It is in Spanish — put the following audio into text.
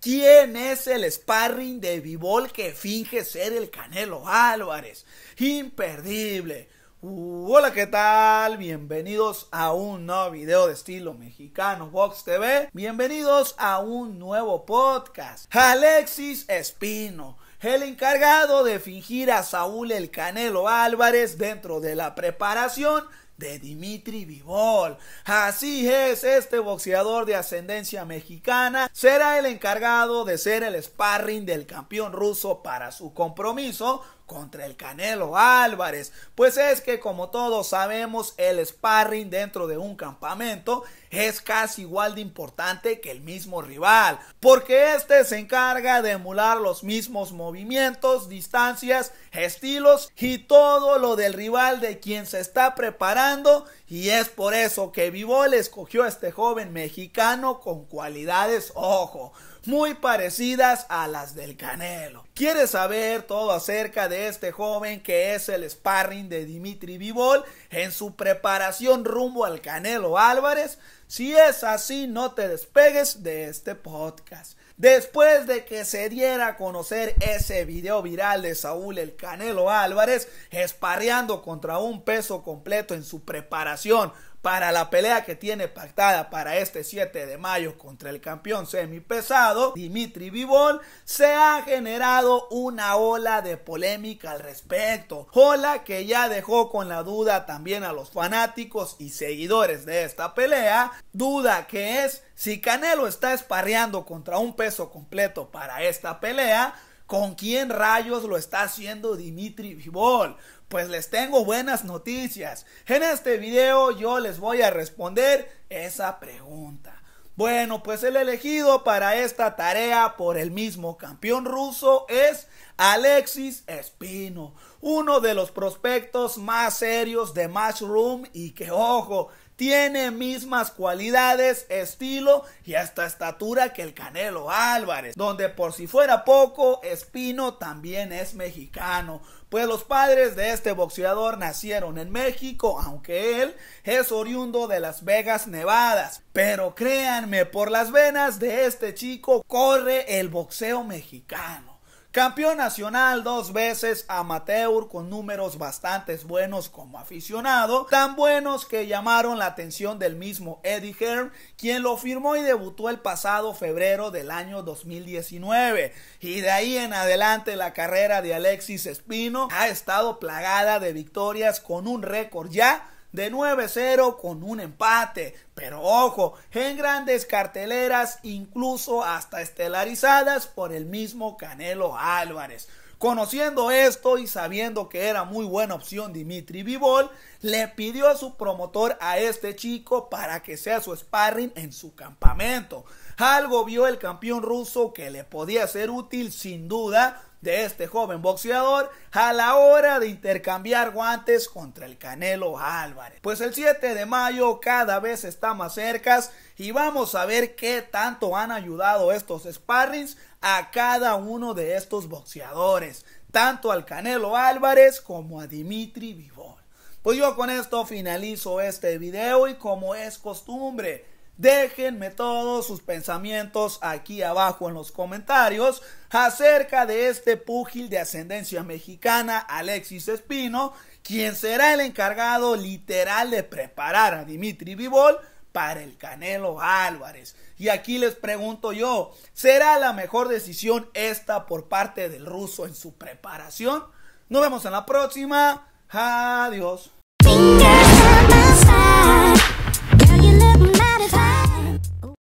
¿Quién es el sparring de Bibol que finge ser el Canelo Álvarez? Imperdible. hola, ¿qué tal? Bienvenidos a un nuevo video de estilo mexicano Vox TV. Bienvenidos a un nuevo podcast. Alexis Espino, el encargado de fingir a Saúl el Canelo Álvarez dentro de la preparación de Dimitri Vivol. Así es, este boxeador de ascendencia mexicana será el encargado de ser el sparring del campeón ruso para su compromiso contra el Canelo Álvarez. Pues es que como todos sabemos, el sparring dentro de un campamento es casi igual de importante que el mismo rival, porque este se encarga de emular los mismos movimientos, distancias, estilos y todo lo del rival de quien se está preparando y es por eso que Vivol escogió a este joven mexicano con cualidades, ojo, muy parecidas a las del Canelo. ¿Quieres saber todo acerca de este joven que es el sparring de Dimitri Vivol en su preparación rumbo al Canelo Álvarez? Si es así, no te despegues de este podcast. Después de que se diera a conocer ese video viral de Saúl el Canelo Álvarez esparreando contra un peso completo en su preparación para la pelea que tiene pactada para este 7 de mayo contra el campeón semipesado, Dimitri Vivol, se ha generado una ola de polémica al respecto. Ola que ya dejó con la duda también a los fanáticos y seguidores de esta pelea, duda que es si Canelo está esparreando contra un peso completo para esta pelea, ¿Con quién rayos lo está haciendo Dimitri Vivol? Pues les tengo buenas noticias. En este video yo les voy a responder esa pregunta. Bueno, pues el elegido para esta tarea por el mismo campeón ruso es Alexis Espino, uno de los prospectos más serios de Matchroom y que ojo, tiene mismas cualidades, estilo y hasta estatura que el Canelo Álvarez, donde por si fuera poco, Espino también es mexicano, pues los padres de este boxeador nacieron en México, aunque él es oriundo de Las Vegas, Nevadas. Pero créanme, por las venas de este chico corre el boxeo mexicano. Campeón nacional dos veces amateur con números bastante buenos como aficionado, tan buenos que llamaron la atención del mismo Eddie Hearn, quien lo firmó y debutó el pasado febrero del año 2019. Y de ahí en adelante la carrera de Alexis Espino ha estado plagada de victorias con un récord ya de 9-0 con un empate. Pero ojo, en grandes carteleras, incluso hasta estelarizadas por el mismo Canelo Álvarez. Conociendo esto y sabiendo que era muy buena opción Dimitri Vivol, le pidió a su promotor a este chico para que sea su sparring en su campamento. Algo vio el campeón ruso que le podía ser útil sin duda de este joven boxeador a la hora de intercambiar guantes contra el Canelo Álvarez. Pues el 7 de mayo cada vez está más cerca y vamos a ver qué tanto han ayudado estos sparrings a cada uno de estos boxeadores, tanto al Canelo Álvarez como a Dimitri Vivol. Pues yo con esto finalizo este video y como es costumbre, Déjenme todos sus pensamientos aquí abajo en los comentarios acerca de este púgil de ascendencia mexicana, Alexis Espino, quien será el encargado literal de preparar a Dimitri Vivol para el Canelo Álvarez. Y aquí les pregunto yo, ¿será la mejor decisión esta por parte del ruso en su preparación? Nos vemos en la próxima. Adiós.